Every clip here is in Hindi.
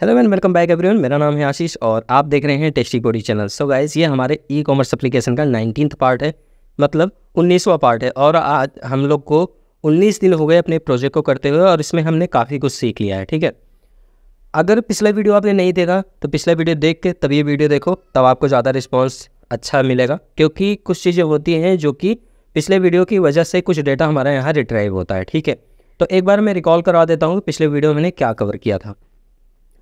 hello and welcome back everyone मेरा नाम है आशीष और आप देख रहे हैं टेस्टी कोडी चैनल सो गाइस ये हमारे ई कॉमर्स एप्लीकेशन का नाइनटीन पार्ट है मतलब उन्नीसवा पार्ट है और आज हम लोग को उन्नीस दिन हो गए अपने प्रोजेक्ट को करते हुए और इसमें हमने काफ़ी कुछ सीख लिया है ठीक है अगर पिछला वीडियो आपने नहीं देखा तो पिछला वीडियो देख के तब ये वीडियो देखो तब आपको ज़्यादा रिस्पॉन्स अच्छा मिलेगा क्योंकि कुछ चीज़ें होती हैं जो कि पिछले वीडियो की वजह से कुछ डेटा हमारे यहाँ रिट्राइव होता है ठीक है तो एक बार मैं रिकॉल करवा देता हूँ पिछले वीडियो मैंने क्या कवर किया था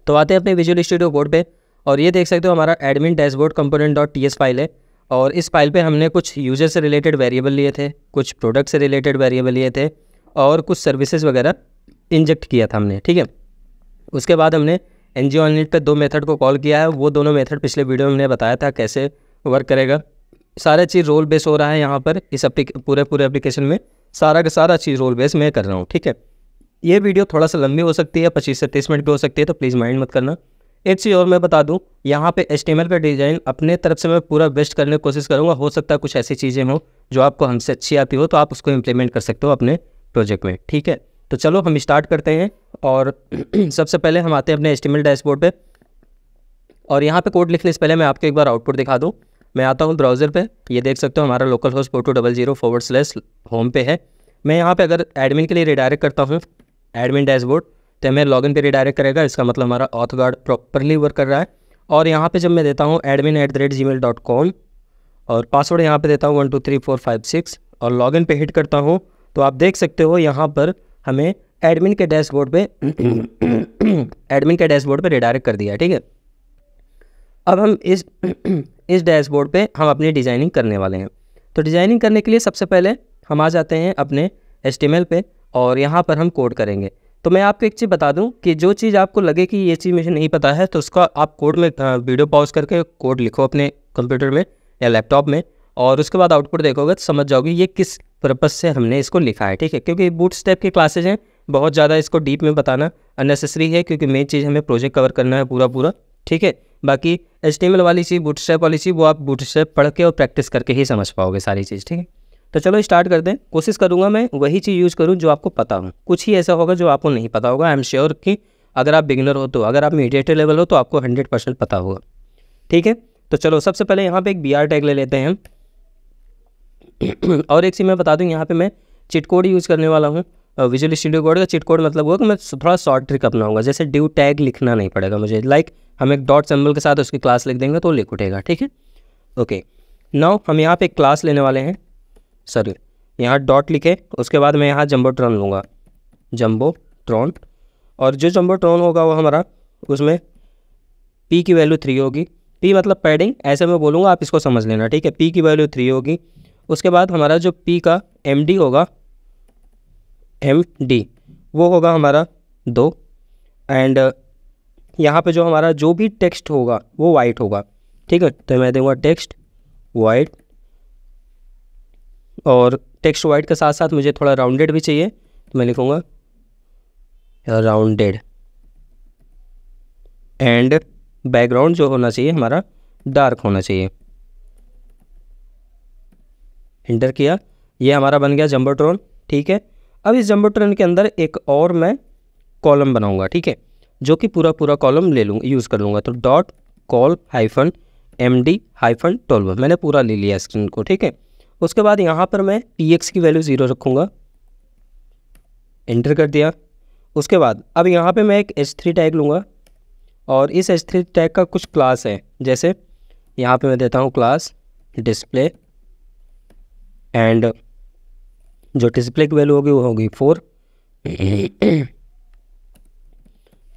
तो आते हैं अपने विजुअल स्टूडियो बोर्ड पे और ये देख सकते हो हमारा admin dashboard component dot T S file है और इस फाइल पे हमने कुछ यूजर से रिलेटेड वेरिएबल लिए थे कुछ प्रोडक्ट से रिलेटेड वेरिएबल लिए थे और कुछ सर्विसेज वगैरह इंजेक्ट किया था हमने ठीक है उसके बाद हमने एन जी ऑनलाइन पर दो मेथड को कॉल किया है वो दोनों मेथड पिछले वीडियो में हमने बताया था कैसे वर्क करेगा सारा चीज़ रोल बेस हो रहा है यहाँ पर इस पूरे पूरे एप्लीकेशन में सारा का सारा चीज़ रोल बेस मैं कर रहा हूँ ठीक है ये वीडियो थोड़ा सा लंबी हो सकती है पच्चीस से तीस मिनट भी हो सकती है तो प्लीज़ माइंड मत करना एक चीज़ और मैं बता दूं यहाँ पे एस का डिज़ाइन अपने तरफ से मैं पूरा बेस्ट करने की कोशिश करूँगा हो सकता है कुछ ऐसी चीज़ें हो जो आपको हमसे अच्छी आती हो तो आप उसको इम्प्लीमेंट कर सकते हो अपने प्रोजेक्ट में ठीक है तो चलो हम स्टार्ट करते हैं और सबसे पहले हम आते हैं अपने एस्टिमेट डैशबोर्ड पे और यहाँ पे कोड लिखने से पहले मैं आपको एक बार आउटपुट दिखा दूँ मैं आता हूँ ब्राउज़र पे ये देख सकते हो हमारा localhost four two double zero forward slash home पे है मैं यहाँ पे अगर एडमिन के लिए रिडायरेक्ट करता हूँ एडमिन डैशबोर्ड तो हमें लॉगिन पे रिडायरेक्ट करेगा इसका मतलब हमारा ऑथ गार्ड प्रॉपरली वर्क कर रहा है और यहाँ पे जब मैं देता हूँ admin at the rate gmail dot com और पासवर्ड यहाँ पे देता हूँ one two three four five six और लॉगिन पे हिट करता हूँ तो आप देख सकते हो यहाँ पर हमें एडमिन के डैशबोर्ड पे एडमिन के डैशबोर्ड पे रिडायरेक्ट कर दिया ठीक है अब हम इस इस डैशबोर्ड पे हम अपनी डिज़ाइनिंग करने वाले हैं तो डिज़ाइनिंग करने के लिए सबसे पहले हम आ जाते हैं अपने एस पे और यहाँ पर हम कोड करेंगे तो मैं आपको एक चीज़ बता दूँ कि जो चीज़ आपको लगे कि ये चीज़ मुझे नहीं पता है तो उसका आप कोड में वीडियो पॉज करके कोड लिखो अपने कंप्यूटर में या लैपटॉप में और उसके बाद आउटपुट देखोगे तो समझ जाओगे ये किस पर्पज़ से हमने इसको लिखा है ठीक है क्योंकि बूट स्टेप के क्लासेज हैं बहुत ज़्यादा इसको डीप में बताना अननेसेसरी है क्योंकि मेन चीज़ हमें प्रोजेक्ट कवर करना है पूरा पूरा ठीक है बाकी एच वाली चीज़ बूट स्टेप वाली चीज़ वो आप बूट स्टेप पढ़ के और प्रैक्टिस करके ही समझ पाओगे सारी चीज़ ठीक है तो चलो स्टार्ट करते हैं कोशिश करूँगा मैं वही चीज़ यूज़ करूँ जो आपको पता हो कुछ ही ऐसा होगा जो आपको नहीं पता होगा आई एम श्योर कि अगर आप बिगनर हो तो अगर आप मीडिएटर लेवल हो तो आपको हंड्रेड परसेंट पता होगा ठीक है तो चलो सबसे पहले यहाँ पे एक बी टैग ले लेते हैं और एक चीज़ मैं बता दूँ यहाँ पे मैं चिट कोड यूज़ करने वाला हूँ विजुअल स्टूडियो कोड का चिट कोड मतलब हुआ कि मैं थोड़ा शॉर्ट ट्रिक अपनाऊंगा जैसे ड्यू टैग लिखना नहीं पड़ेगा मुझे लाइक हम एक डॉट सिंबल के साथ उसकी क्लास लिख देंगे तो लिख उठेगा ठीक है ओके नाउ हम यहाँ पे एक क्लास लेने वाले हैं सॉरी यहाँ डॉट लिखे उसके बाद मैं यहाँ जम्बो ट्रॉन लूँगा जम्बो ट्रॉन और जो जम्बो ट्रॉन होगा वो हमारा उसमें पी की वैल्यू थ्री होगी पी मतलब पैडिंग ऐसे मैं बोलूँगा आप इसको समझ लेना ठीक है पी की वैल्यू थ्री होगी उसके बाद हमारा जो पी का एम डी होगा एम डी वो होगा हमारा दो एंड यहाँ पे जो हमारा जो भी टेक्स्ट होगा वो वाइट होगा ठीक है तो मैं दूंगा टेक्स्ट वाइट और टेक्स्ट वाइट के साथ साथ मुझे थोड़ा राउंडेड भी चाहिए तो मैं लिखूँगा राउंडेड एंड बैकग्राउंड जो होना चाहिए हमारा डार्क होना चाहिए इंटर किया ये हमारा बन गया जम्बोट्रोन ठीक है अब इस जम्बोट्रोन के अंदर एक और मैं कॉलम बनाऊंगा ठीक है जो कि पूरा पूरा कॉलम ले लूँगा यूज़ कर लूँगा तो dot col hyphen M D hyphen twelve मैंने पूरा ले लिया स्क्रीन को ठीक है उसके बाद यहाँ पर मैं पी एक्स की वैल्यू ज़ीरो रखूँगा एंटर कर दिया उसके बाद अब यहाँ पे मैं एक एच थ्री टैग लूँगा और इस एच थ्री टैग का कुछ क्लास है जैसे यहाँ पे मैं देता हूँ क्लास डिस्प्ले एंड जो डिस्प्ले की वैल्यू होगी वो होगी फोर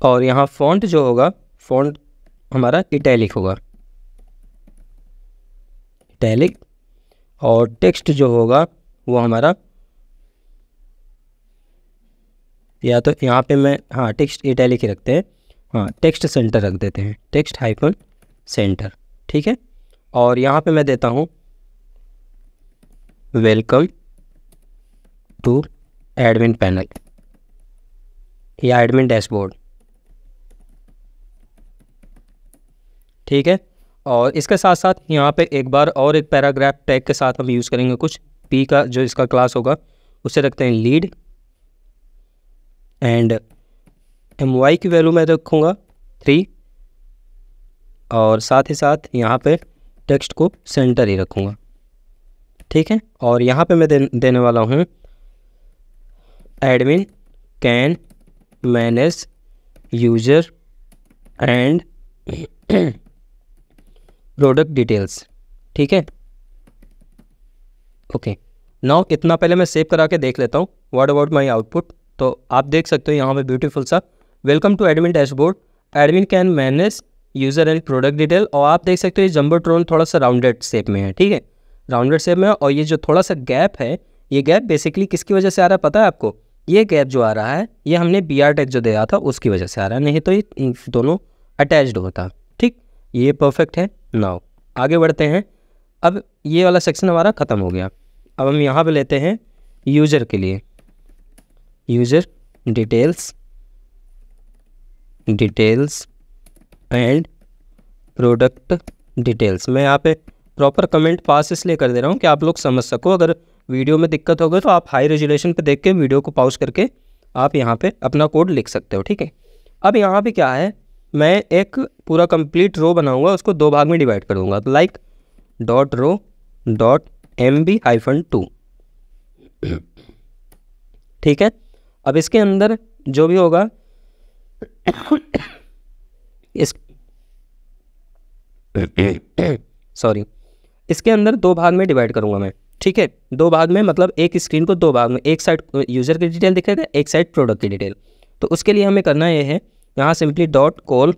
और यहाँ फॉन्ट जो होगा फॉन्ट हमारा इटैलिक होगा इटैलिक और टेक्स्ट जो होगा वो हमारा या तो यहाँ पे मैं हाँ टेक्स्ट इटैलिक ही रखते हैं हाँ टेक्स्ट सेंटर रख देते हैं टेक्स्ट हाइफन सेंटर ठीक है और यहाँ पे मैं देता हूँ वेलकम टू एडमिन पैनल या एडमिन डैशबोर्ड ठीक है और इसके साथ साथ यहाँ पे एक बार और एक पैराग्राफ टैग के साथ हम यूज़ करेंगे कुछ पी का जो इसका क्लास होगा उसे रखते हैं लीड एंड एम वाई की वैल्यू मैं रखूँगा थ्री और साथ ही साथ यहाँ पे टेक्स्ट को सेंटर ही रखूँगा ठीक है और यहाँ पे मैं दे, देने वाला हूँ admin can manage user and product details ठीक है ओके नाउ इतना पहले मैं सेव करा के देख लेता हूँ वर्ड अबाउट माई आउटपुट तो आप देख सकते हो यहाँ पे ब्यूटीफुल सा welcome to admin dashboard admin can manage user and product detail और आप देख सकते हो ये जम्बो ट्रोन थोड़ा सा राउंडेड शेप में है ठीक है राउंडेड शेप में और ये जो थोड़ा सा गैप है ये गैप बेसिकली किसकी वजह से आ रहा है पता है आपको ये गैप जो आ रहा है ये हमने बी आर टेक जो दिया था उसकी वजह से आ रहा है नहीं तो ये दोनों अटैच्ड होता ये परफेक्ट है नाउ आगे बढ़ते हैं अब ये वाला सेक्शन हमारा ख़त्म हो गया अब हम यहाँ पे लेते हैं यूज़र के लिए user details details and product details मैं यहाँ पे प्रॉपर कमेंट पास इसलिए कर दे रहा हूँ कि आप लोग समझ सको अगर वीडियो में दिक्कत होगी तो आप हाई रेजुलेशन पे देख के वीडियो को पॉज करके आप यहाँ पे अपना कोड लिख सकते हो ठीक है अब यहाँ पे क्या है मैं एक पूरा कंप्लीट रो बनाऊंगा उसको दो भाग में डिवाइड करूँगा like dot row dot M B hyphen two ठीक है अब इसके अंदर जो भी होगा इस सॉरी इसके अंदर दो भाग में डिवाइड करूंगा मैं ठीक है दो भाग में मतलब एक स्क्रीन को दो भाग में एक साइड यूज़र की डिटेल दिखेगा एक साइड प्रोडक्ट की डिटेल तो उसके लिए हमें करना यह है यहाँ simply dot col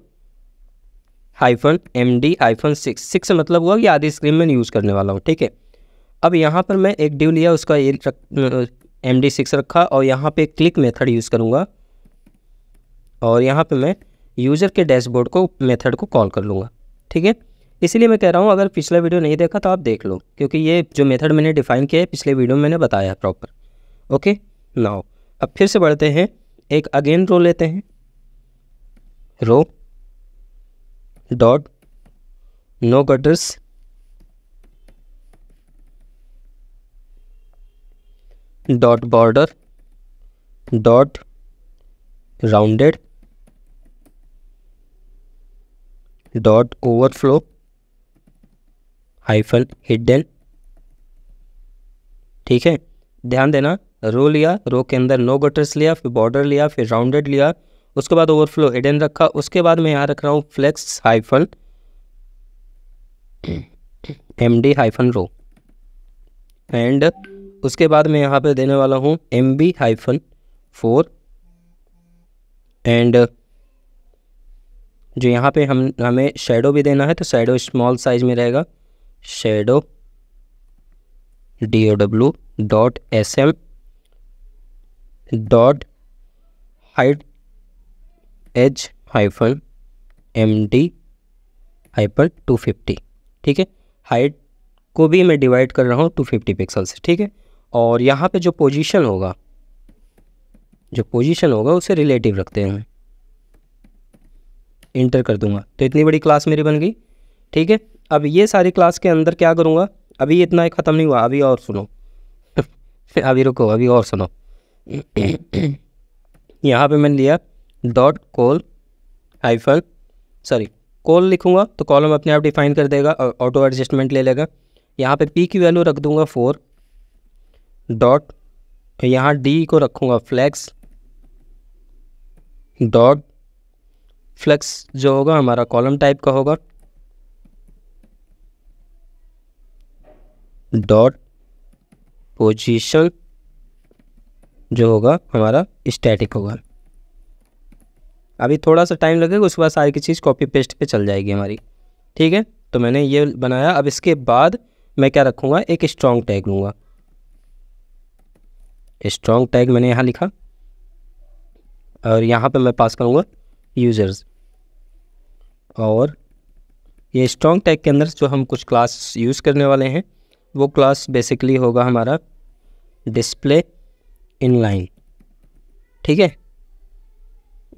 hyphen M D hyphen six six मतलब हुआ कि आधी स्क्रीन में यूज़ करने वाला हूँ ठीक है अब यहाँ पर मैं एक ड्यू लिया उसका ये एम डी सिक्स रखा और यहाँ पे क्लिक मेथड यूज़ करूँगा और यहाँ पे मैं यूज़र के डैशबोर्ड को मेथड को कॉल कर लूँगा ठीक है इसलिए मैं कह रहा हूँ अगर पिछला वीडियो नहीं देखा तो आप देख लो क्योंकि ये जो मेथड मैंने डिफ़ाइन किया है पिछले वीडियो में मैंने बताया प्रॉपर ओके नाउ अब फिर से बढ़ते हैं एक अगेन रो लेते हैं row dot no gutters dot border dot rounded dot overflow hyphen hidden ठीक है ध्यान देना रो लिया रो के अंदर नो गटर्स लिया फिर बॉर्डर लिया फिर राउंडेड लिया उसके बाद ओवरफ्लो एडन रखा उसके बाद मैं यहाँ रख रहा हूँ flex hyphen M D hyphen row and उसके बाद मैं यहाँ पे देने वाला हूँ M B hyphen four and जो यहाँ पे हम हमें शेडो भी देना है तो शेडो स्मॉल साइज में रहेगा shadow D O W dot S M dot height H hyphen M D hyper two fifty ठीक है हाइट को भी मैं डिवाइड कर रहा हूँ टू फिफ्टी पिक्सल से ठीक है और यहाँ पे जो पोजीशन होगा जो पोजीशन होगा उसे रिलेटिव रखते हैं इंटर कर दूंगा तो इतनी बड़ी क्लास मेरी बन गई ठीक है अब ये सारी क्लास के अंदर क्या करूँगा अभी इतना ही ख़त्म नहीं हुआ अभी और सुनो अभी रुको अभी और सुनो यहाँ पे मैंने लिया dot col hyphen sorry col लिखूंगा तो कॉलम अपने आप डिफाइन कर देगा और ऑटो एडजस्टमेंट ले लेगा यहाँ पे पी की वैल्यू रख दूंगा फोर डॉट यहाँ डी को रखूंगा फ्लैक्स डॉट फ्लैक्स जो होगा हमारा कॉलम टाइप का होगा डॉट पोजिशन जो होगा हमारा स्टैटिक होगा अभी थोड़ा सा टाइम लगेगा उसके बाद सारी की चीज़ कॉपी पेस्ट पे चल जाएगी हमारी ठीक है तो मैंने ये बनाया अब इसके बाद मैं क्या रखूँगा एक स्ट्रॉन्ग टैग लूँगा स्ट्रॉन्ग टैग मैंने यहाँ लिखा और यहाँ पर मैं पास करूँगा यूज़र्स और ये स्ट्रॉन्ग टैग के अंदर जो हम कुछ क्लास यूज़ करने वाले हैं वो क्लास बेसिकली होगा हमारा डिस्प्ले इनलाइन ठीक है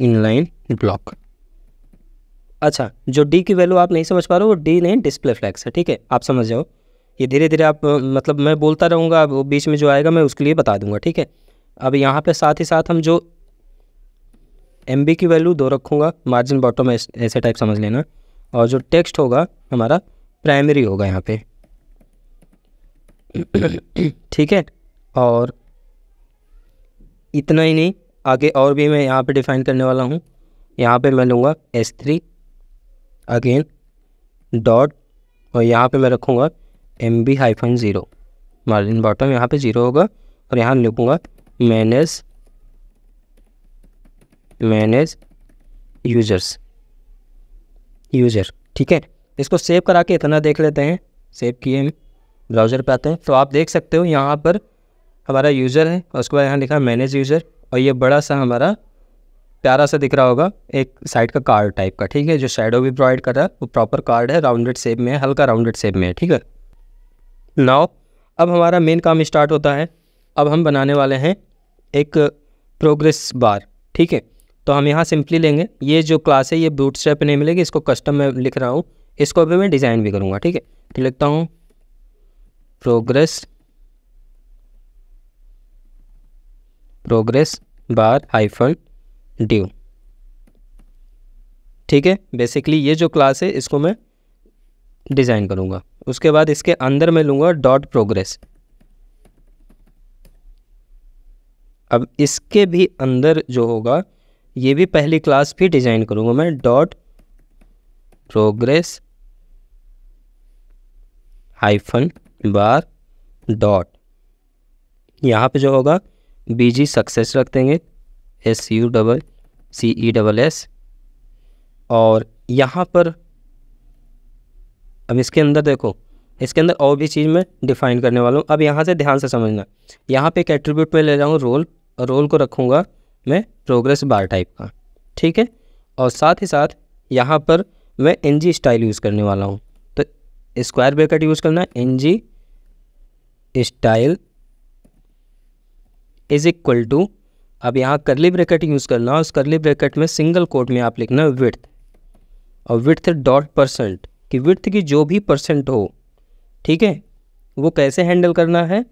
इनलाइन ब्लॉक अच्छा जो डी की वैल्यू आप नहीं समझ पा रहे हो वो डी नहीं डिस्प्ले फ्लैक्स है ठीक है आप समझ जाओ ये धीरे धीरे आप मतलब मैं बोलता रहूँगा वो बीच में जो आएगा मैं उसके लिए बता दूंगा ठीक है अब यहाँ पे साथ ही साथ हम जो एम की वैल्यू दो रखूँगा मार्जिन बॉटम ऐसे टाइप समझ लेना और जो टेक्स्ट होगा हमारा प्राइमरी होगा यहाँ पे ठीक है और इतना ही नहीं आगे और भी मैं यहाँ पे डिफ़ाइन करने वाला हूँ यहाँ पे मैं लूँगा एस थ्री अगेन डॉट और यहाँ पे मैं रखूँगा M B hyphen zero margin bottom यहाँ पे ज़ीरो होगा और यहाँ लिखूँगा मैनेज मैनेज यूजर्स यूजर ठीक है इसको सेव करा के इतना देख लेते हैं सेव किए ब्राउज़र पे आते हैं तो आप देख सकते हो यहाँ पर हमारा यूज़र है उसके बाद यहाँ लिखा मैनेज यूज़र और ये बड़ा सा हमारा प्यारा सा दिख रहा होगा एक साइड का कार्ड टाइप का ठीक है जो शेडो भी प्रोवाइड कर रहा है वो प्रॉपर कार्ड है राउंडेड शेप में है हल्का राउंडेड शेप में है ठीक है नाउ अब हमारा मेन काम स्टार्ट होता है अब हम बनाने वाले हैं एक प्रोग्रेस बार ठीक है तो हम यहाँ सिंपली लेंगे ये जो क्लास है ये बूट स्टेप नहीं मिलेगी इसको कस्टम में लिख रहा हूँ इसको भी मैं डिज़ाइन भी करूँगा ठीक है लिखता हूँ progress progress bar hyphen due ठीक है बेसिकली ये जो क्लास है इसको मैं डिज़ाइन करूँगा उसके बाद इसके अंदर मैं लूँगा डॉट प्रोग्रेस अब इसके भी अंदर जो होगा ये भी पहली क्लास भी डिज़ाइन करूँगा मैं dot progress hyphen bar dot यहाँ पे जो होगा बी जी सक्सेस रख देंगे S U double C E double S और यहाँ पर अब इसके अंदर देखो इसके अंदर और भी चीज़ मैं डिफाइन करने वाला हूँ अब यहाँ से ध्यान से समझना यहाँ पे एक एट्रीब्यूट में ले रहा हूँ रोल रोल को रखूँगा मैं प्रोग्रेस बार टाइप का ठीक है और साथ ही साथ यहाँ पर मैं एन जी स्टाइल यूज़ करने वाला हूँ तो स्क्वायर ब्रेकेट यूज़ करना N G style is equal to अब यहाँ करली ब्रैकेट यूज़ करना उस करली ब्रैकेट में सिंगल कोड में आप लिखना विर्थ और विथ डॉट परसेंट कि विथ की जो भी परसेंट हो ठीक है वो कैसे हैंडल करना है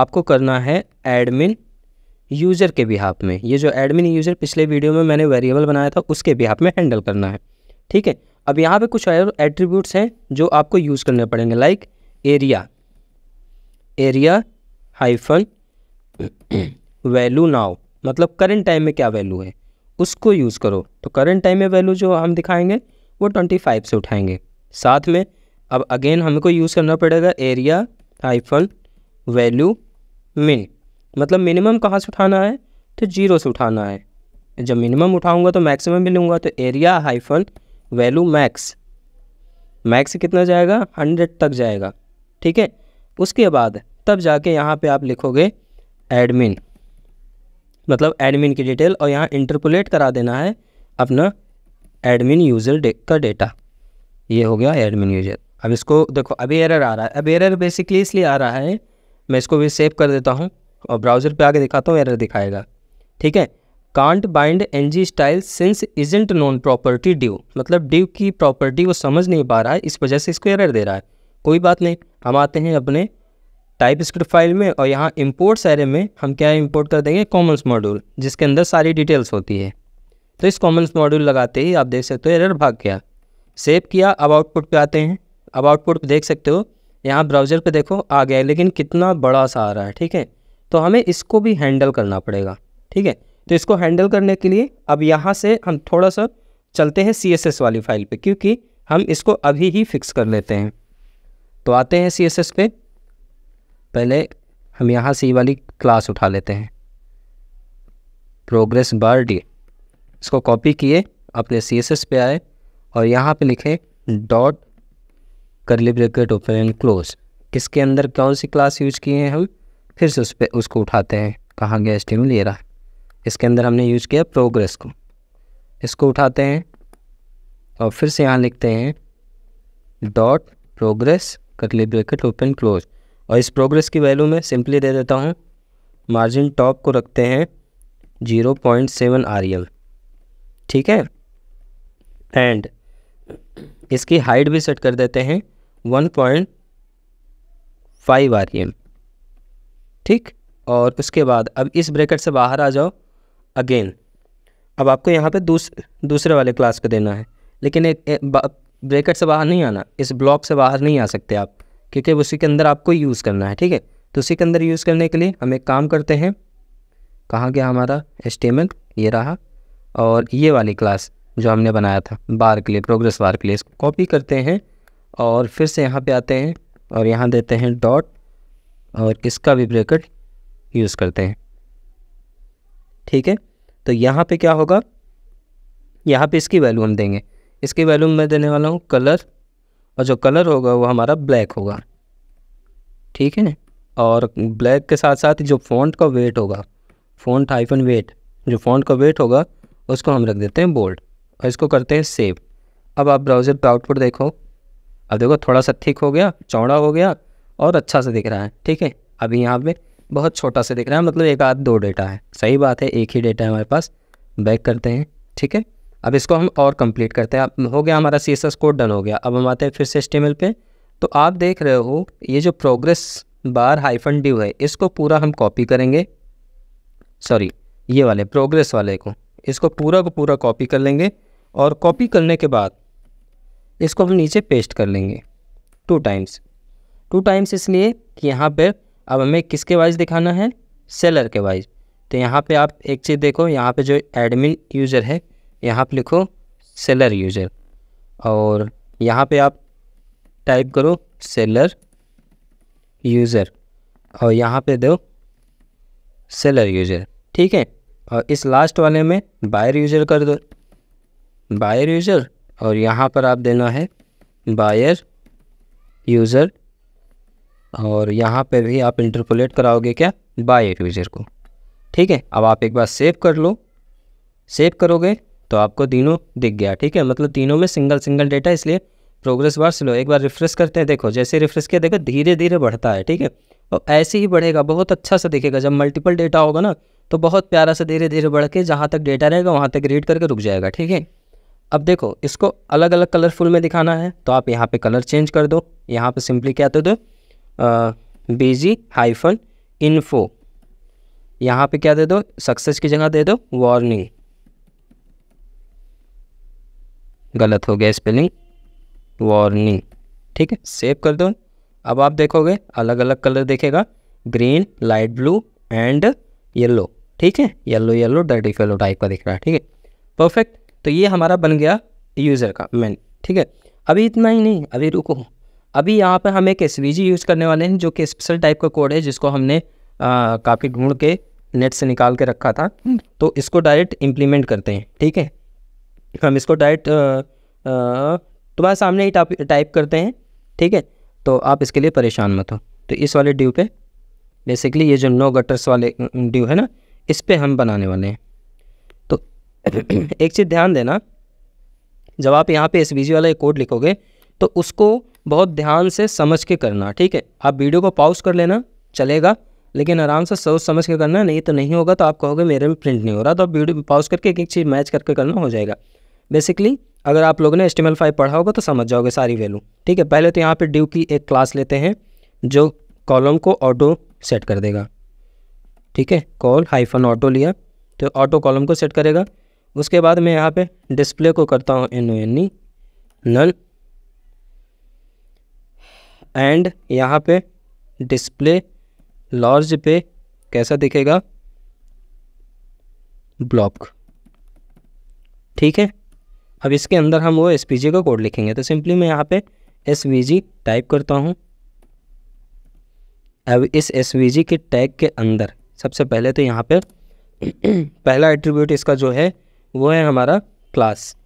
आपको करना है एडमिन यूज़र के बिहाफ में ये जो एडमिन यूज़र पिछले वीडियो में मैंने वेरिएबल बनाया था उसके बिहाफ में हैंडल करना है ठीक है अब यहाँ पे कुछ और एट्रीब्यूट्स हैं जो आपको यूज़ करने पड़ेंगे like aria aria hyphen value now मतलब करंट टाइम में क्या वैल्यू है उसको यूज़ करो तो करंट टाइम में वैल्यू जो हम दिखाएंगे वो ट्वेंटी फाइव से उठाएंगे साथ में अब अगेन हमको यूज़ करना पड़ेगा एरिया हाइफन वैल्यू मिन मतलब मिनिमम कहाँ से उठाना है तो जीरो से उठाना है जब मिनिमम उठाऊंगा तो मैक्सिमम भी लूँगा तो aria hyphen value max max कितना जाएगा हंड्रेड तक जाएगा ठीक है उसके बाद तब जाके यहाँ पे आप लिखोगे एडमिन मतलब एडमिन की डिटेल और यहाँ इंटरपोलेट करा देना है अपना एडमिन यूज़र डे, का डेटा ये हो गया एडमिन यूज़र अब इसको देखो अभी एरर आ रहा है अब एरर बेसिकली इसलिए आ रहा है मैं इसको भी सेव कर देता हूँ और ब्राउज़र पे आगे दिखाता हूँ एरर दिखाएगा ठीक है can't bind N G style since isn't known property due मतलब ड्यू की प्रॉपर्टी वो समझ नहीं पा रहा है इस वजह से इसको एरर दे रहा है कोई बात नहीं हम आते हैं अपने टाइप स्क्रिप्ट फाइल में और यहाँ इम्पोर्ट सारे में हम क्या इम्पोर्ट कर देंगे कॉमन्स मॉड्यूल जिसके अंदर सारी डिटेल्स होती है तो इस कॉमन्स मॉड्यूल लगाते ही आप देख सकते हो एरर भाग गया सेव किया अब आउटपुट पे आते हैं अब आउटपुट पे देख सकते हो यहाँ ब्राउज़र पे देखो आ गया लेकिन कितना बड़ा सा आ रहा है ठीक है तो हमें इसको भी हैंडल करना पड़ेगा ठीक है तो इसको हैंडल करने के लिए अब यहाँ से हम थोड़ा सा चलते हैं सी वाली फाइल पर क्योंकि हम इसको अभी ही फिक्स कर लेते हैं तो आते हैं सी पे पहले हम यहाँ से ये वाली क्लास उठा लेते हैं प्रोग्रेस बार डी इसको कॉपी किए अपने सी एस एस पे आए और यहाँ पे लिखे डॉट करली ब्रेकेट ओपन एंड क्लोज किसके अंदर कौन सी क्लास यूज किए हैं हम फिर से उस पर उसको उठाते हैं कहाँ गया एस ले रहा है इसके अंदर हमने यूज किया प्रोग्रेस को इसको उठाते हैं और फिर से यहाँ लिखते हैं dot progress curly bracket open close और इस प्रोग्रेस की वैल्यू मैं सिंपली दे देता हूँ मार्जिन टॉप को रखते हैं zero point seven R M ठीक है एंड इसकी हाइट भी सेट कर देते हैं one point five R M ठीक और उसके बाद अब इस ब्रैकेट से बाहर आ जाओ अगेन अब आपको यहाँ पे दूस, दूसरे वाले क्लास को देना है लेकिन एक, एक ब्रैकेट से बाहर नहीं आना इस ब्लॉक से बाहर नहीं आ सकते आप क्योंकि उसी के अंदर आपको यूज़ करना है ठीक है तो उसी के अंदर यूज़ करने के लिए हम एक काम करते हैं कहाँ गया हमारा एस ये रहा और ये वाली क्लास जो हमने बनाया था बार के लिए प्रोग्रेस बार के लिए इसको कॉपी करते हैं और फिर से यहाँ पे आते हैं और यहाँ देते हैं डॉट और इसका भी ब्रेकेट यूज़ करते हैं ठीक है तो यहाँ पे क्या होगा यहाँ पे इसकी वैल्यू हम देंगे इसकी वैल्यू मैं देने वाला हूँ कलर और जो कलर होगा वो हमारा ब्लैक होगा ठीक है और ब्लैक के साथ साथ जो फ़ॉन्ट का वेट होगा फ़ॉन्ट हाइफन वेट जो फ़ॉन्ट का वेट होगा उसको हम रख देते हैं बोल्ड और इसको करते हैं सेव अब आप ब्राउज़र पर आउटपुट देखो अब देखो थोड़ा सा ठीक हो गया चौड़ा हो गया और अच्छा से दिख रहा है ठीक है अभी यहाँ पे बहुत छोटा से दिख रहा है मतलब एक आध दो डेटा है सही बात है एक ही डेटा है हमारे पास बैक करते हैं ठीक है अब इसको हम और कंप्लीट करते हैं अब हो गया हमारा C S S code done हो गया अब हम आते हैं फिर से स्टेमल पे तो आप देख रहे हो ये जो प्रोग्रेस बार हाइफन ड्यू है इसको पूरा हम कॉपी करेंगे सॉरी ये वाले प्रोग्रेस वाले को इसको पूरा को पूरा कॉपी कर लेंगे और कॉपी करने के बाद इसको हम नीचे पेस्ट कर लेंगे टू टाइम्स टू टाइम्स इसलिए कि यहाँ पर अब हमें किसके वाइज दिखाना है सेलर के वाइज तो यहाँ पे आप एक चीज़ देखो यहाँ पे जो एडमिन यूज़र है यहाँ पे लिखो सेलर यूजर और यहाँ पे आप टाइप करो सेलर यूज़र और यहाँ पे दो सेलर यूज़र ठीक है और इस लास्ट वाले में बायर यूज़र कर दो बायर यूज़र और यहाँ पर आप देना है बायर यूज़र और यहाँ पे भी आप इंटरपोलेट कराओगे क्या बायर यूज़र को ठीक है अब आप एक बार सेव कर लो सेव करोगे तो आपको तीनों दिख गया ठीक है मतलब तीनों में सिंगल सिंगल डेटा इसलिए प्रोग्रेस बार स्लो एक बार रिफ्रेश करते हैं देखो जैसे रिफ्रेश किया देखो धीरे धीरे बढ़ता है ठीक है और ऐसे ही बढ़ेगा बहुत अच्छा सा दिखेगा जब मल्टीपल डेटा होगा ना तो बहुत प्यारा सा धीरे धीरे बढ़ के जहाँ तक डेटा रहेगा वहाँ तक रीड करके रुक जाएगा ठीक है अब देखो इसको अलग अलग कलरफुल में दिखाना है तो आप यहाँ पे कलर चेंज कर दो यहाँ पे सिंपली क्या दे दो बी जी हाइफन इन्फो यहाँ पे क्या दे दो सक्सेस की जगह दे दो वार्निंग गलत हो गया स्पेलिंग वार्निंग ठीक है सेव कर दो अब आप देखोगे अलग अलग कलर देखेगा green light blue and yellow ठीक है yellow yellow dirty fellow type का दिख रहा है ठीक है परफेक्ट तो ये हमारा बन गया यूज़र का मैन ठीक है अभी इतना ही नहीं अभी रुको अभी यहाँ पर हम एक एस यूज़ करने वाले हैं जो कि स्पेशल टाइप का कोड है जिसको हमने काफ़ी ढूंढ के नेट से निकाल के रखा था तो इसको डायरेक्ट इम्प्लीमेंट करते हैं ठीक है हम इसको डायरेक्ट तुम्हारे सामने ही टाइप करते हैं ठीक है तो आप इसके लिए परेशान मत हो तो इस वाले ड्यू पे बेसिकली ये जो नो गटर्स वाले ड्यू है ना इस पर हम बनाने वाले हैं तो एक चीज़ ध्यान देना जब आप यहाँ पे एस बी वाला एक कोड लिखोगे तो उसको बहुत ध्यान से समझ के करना ठीक है आप वीडियो को पॉज कर लेना चलेगा लेकिन आराम से सोच समझ के करना नहीं तो नहीं होगा तो आप कहोगे मेरे में प्रिंट नहीं हो रहा तो आप वीडियो पॉज करके एक एक चीज़ मैच करके करना हो जाएगा बेसिकली अगर आप लोगों ने एस टी पढ़ा होगा तो समझ जाओगे सारी वैल्यू ठीक है पहले तो यहाँ पर ड्यू की एक क्लास लेते हैं जो कॉलम को ऑटो सेट कर देगा ठीक है कॉल हाइफन ऑटो लिया तो ऑटो कॉलम को सेट करेगा उसके बाद मैं यहाँ पे डिस्प्ले को करता हूँ N O N E null and यहाँ पे डिस्प्ले लार्ज पे कैसा दिखेगा ब्लॉक ठीक है अब इसके अंदर हम वो एस का कोड लिखेंगे तो सिंपली मैं यहाँ पे एस टाइप करता हूँ अब इस एस के टैग के अंदर सबसे पहले तो यहाँ पे पहला एट्रीब्यूट इसका जो है वो है हमारा क्लास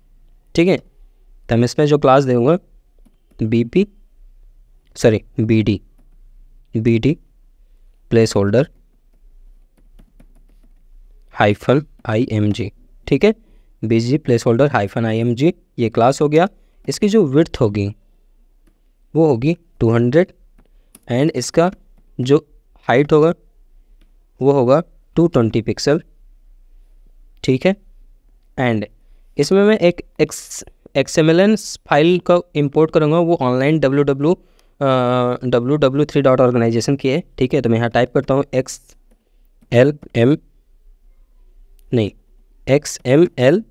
ठीक है तो हम इसमें जो क्लास देंगे B P sorry B D B D placeholder hyphen I M G ठीक है B G placeholder hyphen I M G ये क्लास हो गया इसकी जो विर्थ होगी वो होगी टू हंड्रेड एंड इसका जो हाइट होगा वो होगा टू ट्वेंटी पिक्सल ठीक है एंड इसमें मैं एक एक्स एक्सएमएलएंस फाइल का इंपोर्ट करूँगा वो online W W W W three dot organisation की है ठीक है तो मैं यहाँ टाइप करता हूँ एक्स एल एम नहीं X M L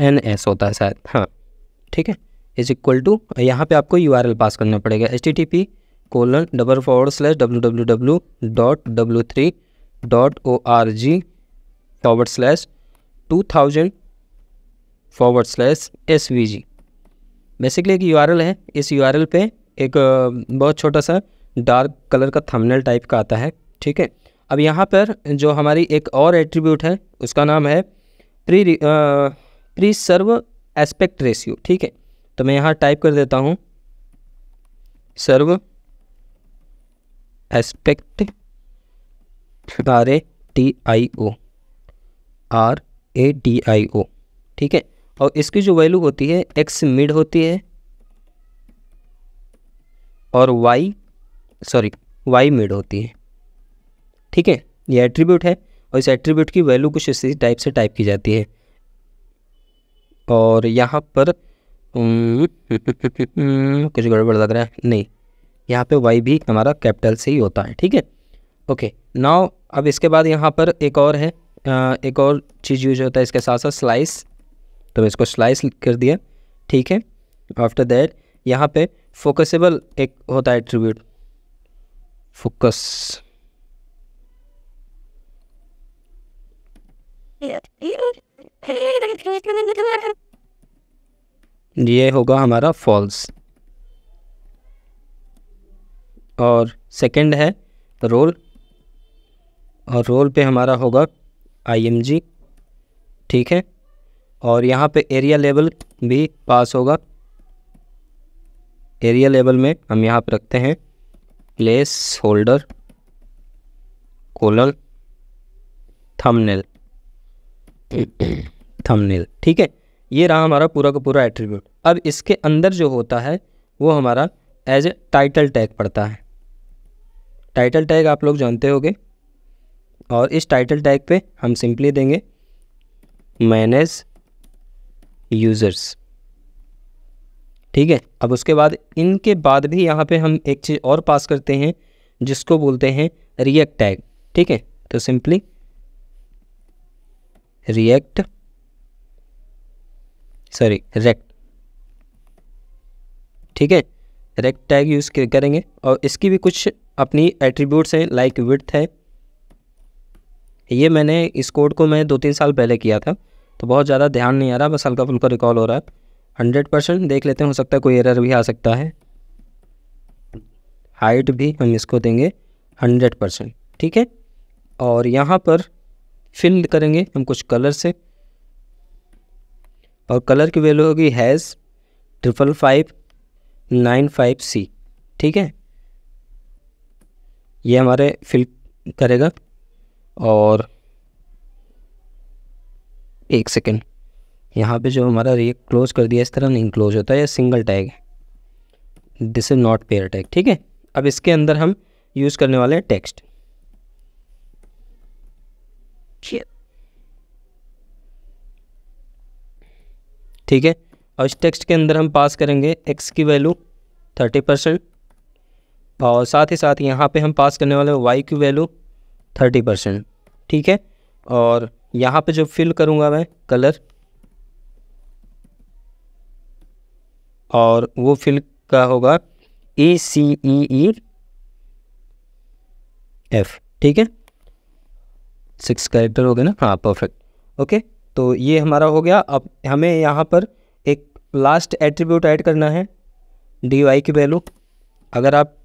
N S होता है शायद हाँ ठीक है इज इक्वल टू यहाँ पे आपको यू आर एल पास करना पड़ेगा H T T P colon double forward slash W W W dot W three dot O R G forward slash two thousand forward slash S V G basically एक यू आर एल है इस यू आर एल पे एक बहुत छोटा सा डार्क कलर का थंबनेल टाइप का आता है ठीक है अब यहाँ पर जो हमारी एक और एट्रीब्यूट है उसका नाम है pre preserve aspect ratio ठीक है तो मैं यहाँ टाइप कर देता हूँ serve aspect R A T I O R A T I O ठीक है और इसकी जो वैल्यू होती है एक्स मिड होती है और वाई सॉरी वाई मिड होती है ठीक है ये एट्रीब्यूट है और इस एट्रीब्यूट की वैल्यू कुछ इसी टाइप से टाइप की जाती है और यहाँ पर कुछ गड़बड़ लग रहा है नहीं यहाँ पे वाई भी हमारा कैपिटल से ही होता है ठीक है ओके नाउ अब इसके बाद यहाँ पर एक और है एक और चीज़ यूज होता है इसके साथ साथ स्लाइस तो इसको स्लाइस कर दिया ठीक है आफ्टर दैट यहाँ पे फोकसेबल एक होता है एट्रीब्यूट फोकस ये होगा हमारा फॉल्स और सेकंड है रोल और रोल पे हमारा होगा आईएमजी ठीक है और यहाँ पे एरिया लेवल भी पास होगा एरिया लेवल में हम यहाँ पर रखते हैं placeholder colon thumbnail thumbnail ठीक है ये रहा हमारा पूरा का पूरा एट्रीब्यूट अब इसके अंदर जो होता है वो हमारा एज ए टाइटल टैग पड़ता है टाइटल टैग आप लोग जानते होंगे और इस टाइटल टैग पे हम सिंपली देंगे मैनेज यूज़र्स ठीक है अब उसके बाद इनके बाद भी यहाँ पे हम एक चीज़ और पास करते हैं जिसको बोलते हैं रिएक्ट टैग ठीक है तो सिंपली रिएक्ट सॉरी रेक्ट ठीक है रेक्ट टैग यूज़ करेंगे और इसकी भी कुछ अपनी एट्रीब्यूट्स हैं लाइक विथ है ये मैंने इस कोड को मैं दो तीन साल पहले किया था तो बहुत ज़्यादा ध्यान नहीं आ रहा बस हल्का फुल्का रिकॉल हो रहा है हंड्रेड परसेंट देख लेते हैं हो सकता है कोई एरर भी आ सकता है हाइट भी हम इसको देंगे हंड्रेड परसेंट ठीक है और यहाँ पर फिल करेंगे हम कुछ कलर से और कलर की वैल्यू होगी hash triple five nine five C ठीक है ये हमारे फिल करेगा और एक सेकेंड यहाँ पे जो हमारा ये क्लोज कर दिया इस तरह नहीं क्लोज होता है यह सिंगल टैग है this is not pair tag ठीक है अब इसके अंदर हम यूज़ करने वाले हैं टेक्स्ट चेयर ठीक है और इस टेक्स्ट के अंदर हम पास करेंगे एक्स की वैल्यू थर्टी परसेंट और साथ ही साथ यहाँ पे हम पास करने वाले वाई की वैल्यू थर्टी परसेंट ठीक है और यहाँ पे जो फिल करूँगा मैं कलर और वो फिल का होगा ए सी ई ई एफ ठीक है सिक्स कैरेक्टर हो गए ना हाँ परफेक्ट ओके तो ये हमारा हो गया अब हमें यहाँ पर एक लास्ट एट्रीब्यूट ऐड करना है डी वाई की वैल्यू अगर आप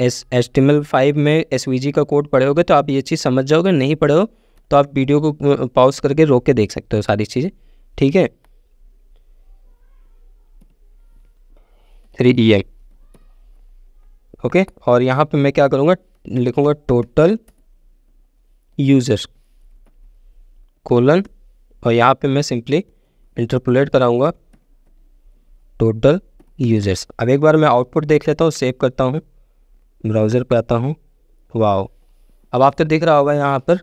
S S T L five में एस वी जी का कोड पढ़े होगे तो आप ये चीज़ समझ जाओगे नहीं पढ़े हो तो आप वीडियो को पॉज करके रोक के देख सकते हो सारी चीज़ें ठीक है थ्री डी आई ओके और यहाँ पे मैं क्या करूँगा लिखूँगा टोटल यूज़र कोलन और यहाँ पे मैं सिंपली इंटरपोलेट कराऊंगा टोटल यूज़र्स अब एक बार मैं आउटपुट देख लेता हूँ सेव करता हूँ ब्राउज़र पे आता हूँ वाओ अब आपको दिख रहा होगा यहाँ पर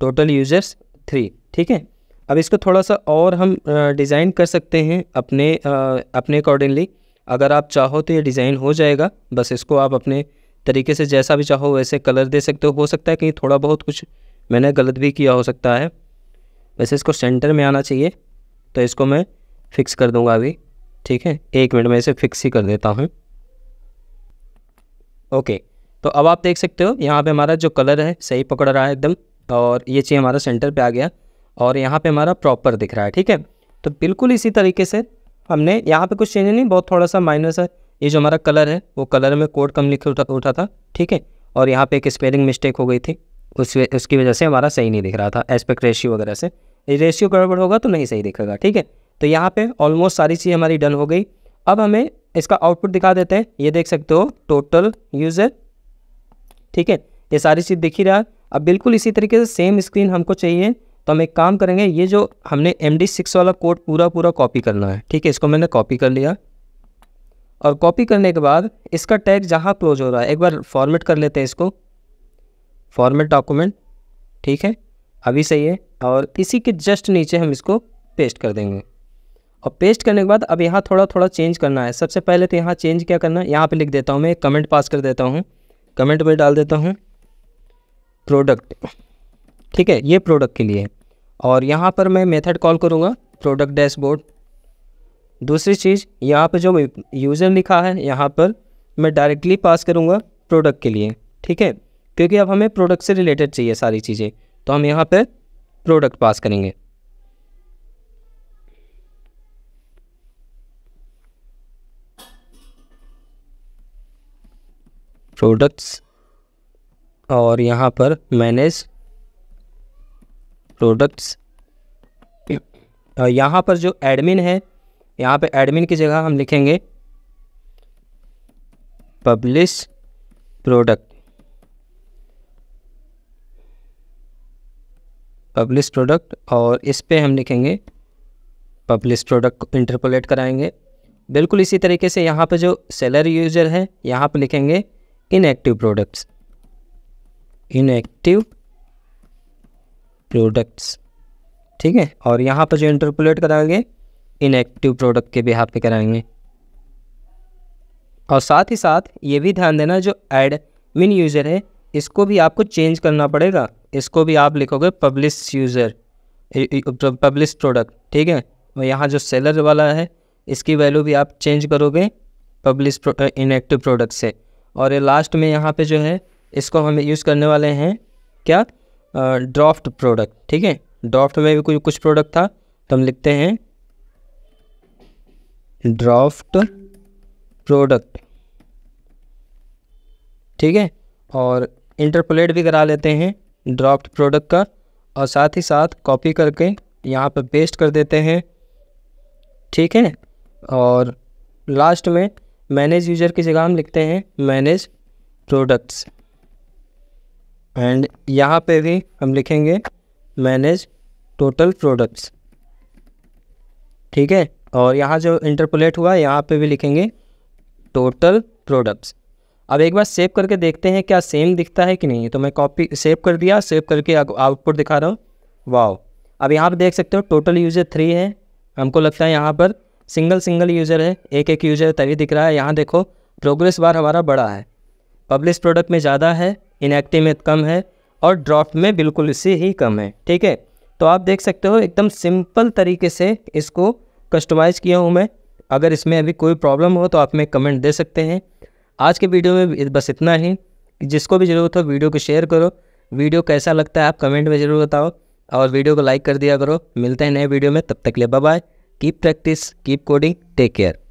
टोटल यूज़र्स थ्री ठीक है अब इसको थोड़ा सा और हम डिज़ाइन कर सकते हैं अपने आ, अपने अकॉर्डिंगली अगर आप चाहो तो ये डिज़ाइन हो जाएगा बस इसको आप अपने तरीके से जैसा भी चाहो वैसे कलर दे सकते हो हो सकता है कहीं थोड़ा बहुत कुछ मैंने गलत भी किया हो सकता है वैसे इसको सेंटर में आना चाहिए तो इसको मैं फिक्स कर दूंगा अभी ठीक है एक मिनट में इसे फिक्स ही कर देता हूँ ओके तो अब आप देख सकते हो यहाँ पे हमारा जो कलर है सही पकड़ रहा है एकदम और ये चीज़ हमारा सेंटर पे आ गया और यहाँ पे हमारा प्रॉपर दिख रहा है ठीक है तो बिल्कुल इसी तरीके से हमने यहाँ पे कुछ चेंज नहीं बहुत थोड़ा सा माइनस है ये जो हमारा कलर है वो कलर में कोड कम लिख उठा उठा था ठीक है और यहाँ पे एक स्पेलिंग मिस्टेक हो गई थी उस उसकी वजह से हमारा सही नहीं दिख रहा था एस्पेक्ट रेशियो वगैरह से रेशियो गड़बड़ होगा तो नहीं सही दिखेगा ठीक है तो यहाँ पर ऑलमोस्ट सारी चीज़ हमारी डन हो गई अब हमें इसका आउटपुट दिखा देते हैं ये देख सकते हो टोटल यूज़र ठीक है ये सारी चीज़ दिख ही रहा है अब बिल्कुल इसी तरीके से सेम स्क्रीन हमको चाहिए तो हम एक काम करेंगे ये जो हमने एम डी सिक्स वाला कोड पूरा पूरा कॉपी करना है ठीक है इसको मैंने कॉपी कर लिया और कॉपी करने के बाद इसका टैग जहाँ क्लोज हो रहा है एक बार फॉर्मेट कर लेते हैं इसको फॉर्मेट डॉक्यूमेंट ठीक है अभी सही है और इसी के जस्ट नीचे हम इसको पेस्ट कर देंगे और पेस्ट करने के बाद अब यहाँ थोड़ा थोड़ा चेंज करना है सबसे पहले तो यहाँ चेंज क्या करना है यहाँ पर लिख देता हूँ मैं कमेंट पास कर देता हूँ कमेंट में डाल देता हूँ प्रोडक्ट ठीक है ये प्रोडक्ट के लिए और यहाँ पर मैं मेथड कॉल करूँगा प्रोडक्ट डैशबोर्ड दूसरी चीज़ यहाँ पर जो यूज़र लिखा है यहाँ पर मैं डायरेक्टली पास करूँगा प्रोडक्ट के लिए ठीक है क्योंकि अब हमें प्रोडक्ट से रिलेटेड चाहिए सारी चीज़ें तो हम यहाँ पर प्रोडक्ट पास करेंगे प्रोडक्ट्स और यहाँ पर मैनेज प्रोडक्ट्स यहाँ पर जो एडमिन है यहाँ पे एडमिन की जगह हम लिखेंगे पब्लिश प्रोडक्ट पब्लिश प्रोडक्ट और इस पे हम लिखेंगे पब्लिश प्रोडक्ट को इंटरपोलेट कराएंगे बिल्कुल इसी तरीके से यहाँ पे जो सेलर यूजर है यहाँ पे लिखेंगे इनएक्टिव प्रोडक्ट्स इनएक्टिव प्रोडक्ट्स ठीक है और यहाँ पर जो इंटरपोलेट कराएंगे इनएक्टिव प्रोडक्ट के बिहाफ पे कराएंगे और साथ ही साथ ये भी ध्यान देना जो एड विन यूज़र है इसको भी आपको चेंज करना पड़ेगा इसको भी आप लिखोगे पब्लिश यूज़र पब्लिश प्रोडक्ट ठीक है और यहाँ जो सेलर वाला है इसकी वैल्यू भी आप चेंज करोगे पब्लिश इनएक्टिव प्रोडक्ट से और ये लास्ट में यहाँ पे जो है इसको हम यूज़ करने वाले हैं क्या ड्राफ्ट प्रोडक्ट ठीक है ड्राफ्ट में भी कुछ कुछ प्रोडक्ट था तो हम लिखते हैं ड्राफ्ट प्रोडक्ट ठीक है और इंटरपोलेट भी करा लेते हैं ड्राफ्ट प्रोडक्ट का और साथ ही साथ कॉपी करके यहाँ पर पेस्ट कर देते हैं ठीक है और लास्ट में मैनेज यूजर की जगह हम लिखते हैं मैनेज प्रोडक्ट्स एंड यहाँ पे भी हम लिखेंगे मैनेज टोटल प्रोडक्ट्स ठीक है और यहाँ जो इंटरपोलेट हुआ यहाँ पे भी लिखेंगे टोटल प्रोडक्ट्स अब एक बार सेव करके देखते हैं क्या सेम दिखता है कि नहीं तो मैं कॉपी सेव कर दिया सेव करके आउटपुट दिखा रहा हूँ वाओ अब यहाँ पर देख सकते हो टोटल यूज़र थ्री है हमको लगता है यहाँ पर सिंगल सिंगल यूज़र है एक एक यूज़र तभी दिख रहा है यहाँ देखो प्रोग्रेस बार हमारा बड़ा है पब्लिश प्रोडक्ट में ज़्यादा है इनएक्टिव में कम है और ड्रॉफ्ट में बिल्कुल इससे ही कम है ठीक है तो आप देख सकते हो एकदम सिंपल तरीके से इसको कस्टमाइज़ किया हूँ मैं अगर इसमें अभी कोई प्रॉब्लम हो तो आप में कमेंट दे सकते हैं आज के वीडियो में बस इतना ही जिसको भी ज़रूरत हो वीडियो को शेयर करो वीडियो कैसा लगता है आप कमेंट में ज़रूर बताओ और वीडियो को लाइक कर दिया करो मिलते हैं नए वीडियो में तब तक ले bye keep practice keep coding take care